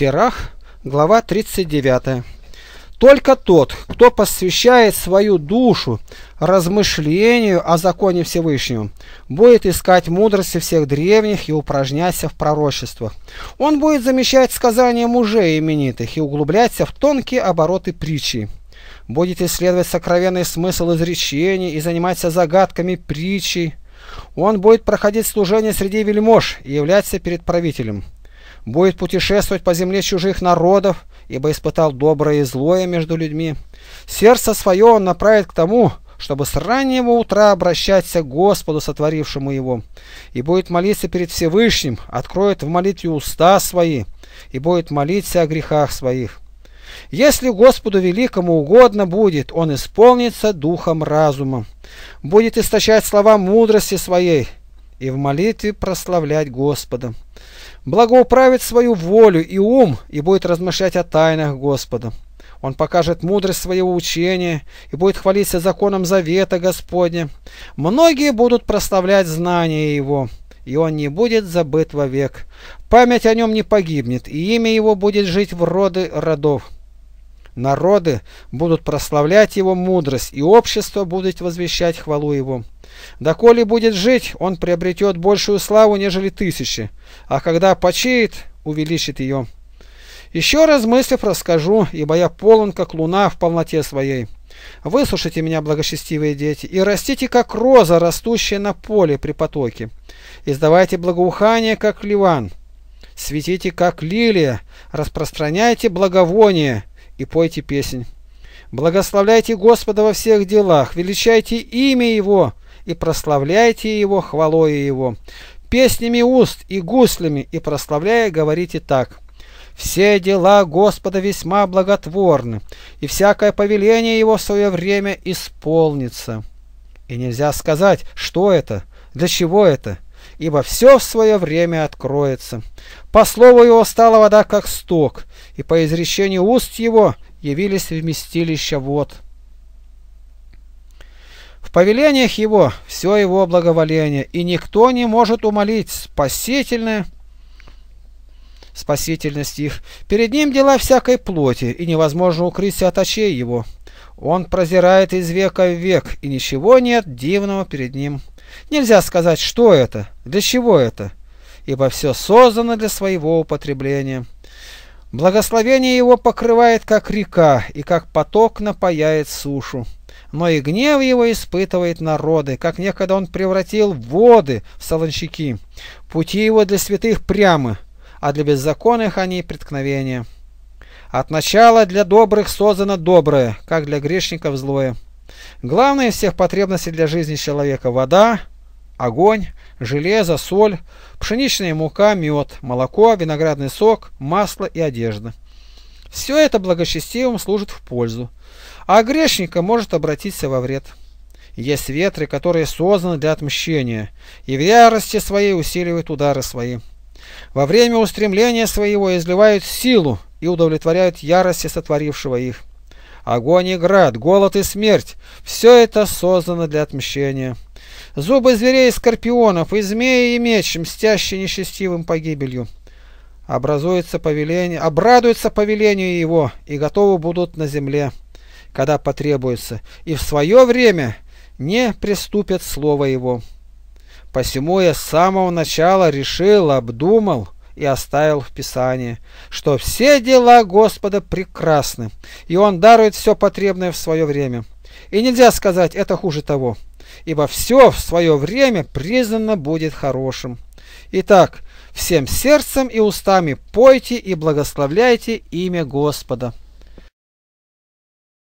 Сирах, глава 39. Только тот, кто посвящает свою душу размышлению о законе Всевышнем, будет искать мудрости всех древних и упражняться в пророчествах. Он будет замещать сказания мужей именитых и углубляться в тонкие обороты притчи. Будет исследовать сокровенный смысл изречений и заниматься загадками притчи. Он будет проходить служение среди вельмож и являться перед правителем будет путешествовать по земле чужих народов, ибо испытал доброе и злое между людьми. Сердце свое он направит к тому, чтобы с раннего утра обращаться к Господу, сотворившему его, и будет молиться перед Всевышним, откроет в молитве уста свои, и будет молиться о грехах своих. Если Господу великому угодно будет, он исполнится духом разума, будет источать слова мудрости своей и в молитве прославлять Господа благоуправит свою волю и ум и будет размышлять о тайнах Господа. Он покажет мудрость своего учения и будет хвалиться законом завета Господня. Многие будут прославлять знания его, и он не будет забыт вовек. Память о нем не погибнет, и имя его будет жить в роды родов. Народы будут прославлять его мудрость, и общество будет возвещать хвалу его. Доколе будет жить, он приобретет большую славу, нежели тысячи, а когда почеет, увеличит ее. Еще раз мыслив расскажу, ибо я полон, как луна в полноте своей. Выслушайте меня, благочестивые дети, и растите, как роза, растущая на поле при потоке. Издавайте благоухание, как ливан. Светите, как лилия, распространяйте благовоние, и пойте песнь. Благословляйте Господа во всех делах, величайте имя Его и прославляйте Его хвалой Его. Песнями уст и гуслями и прославляя говорите так. Все дела Господа весьма благотворны, и всякое повеление Его в свое время исполнится. И нельзя сказать, что это, для чего это, ибо все в свое время откроется. По слову его стала вода как сток, и по изречению уст его явились вместилища вод. В повелениях его все его благоволение, и никто не может умолить спасительное спасительность их. Перед ним дела всякой плоти, и невозможно укрыться от очей его. Он прозирает из века в век, и ничего нет дивного перед ним. Нельзя сказать, что это, для чего это, ибо все создано для своего употребления. Благословение его покрывает, как река, и как поток напаяет сушу. Но и гнев его испытывает народы, как некогда он превратил воды в солончаки. Пути его для святых прямы, а для беззаконных они преткновения. От начала для добрых создано доброе, как для грешников злое. Главные из всех потребностей для жизни человека – вода, огонь, железо, соль, пшеничная мука, мед, молоко, виноградный сок, масло и одежда. Все это благочестивым служит в пользу, а грешника может обратиться во вред. Есть ветры, которые созданы для отмщения, и в ярости своей усиливают удары свои. Во время устремления своего изливают силу и удовлетворяют ярости сотворившего их. Огонь и град, голод и смерть – все это создано для отмщения. Зубы зверей и скорпионов, и змеи и меч, мстящие нечестивым погибелью. Образуется повеление, обрадуется повелению его, и готовы будут на земле, когда потребуется, и в свое время не приступят слово его. Посему я с самого начала решил, обдумал – и оставил в Писании, что все дела Господа прекрасны, и Он дарует все потребное в свое время. И нельзя сказать, это хуже того, ибо все в свое время признано будет хорошим. Итак, всем сердцем и устами пойте и благословляйте имя Господа.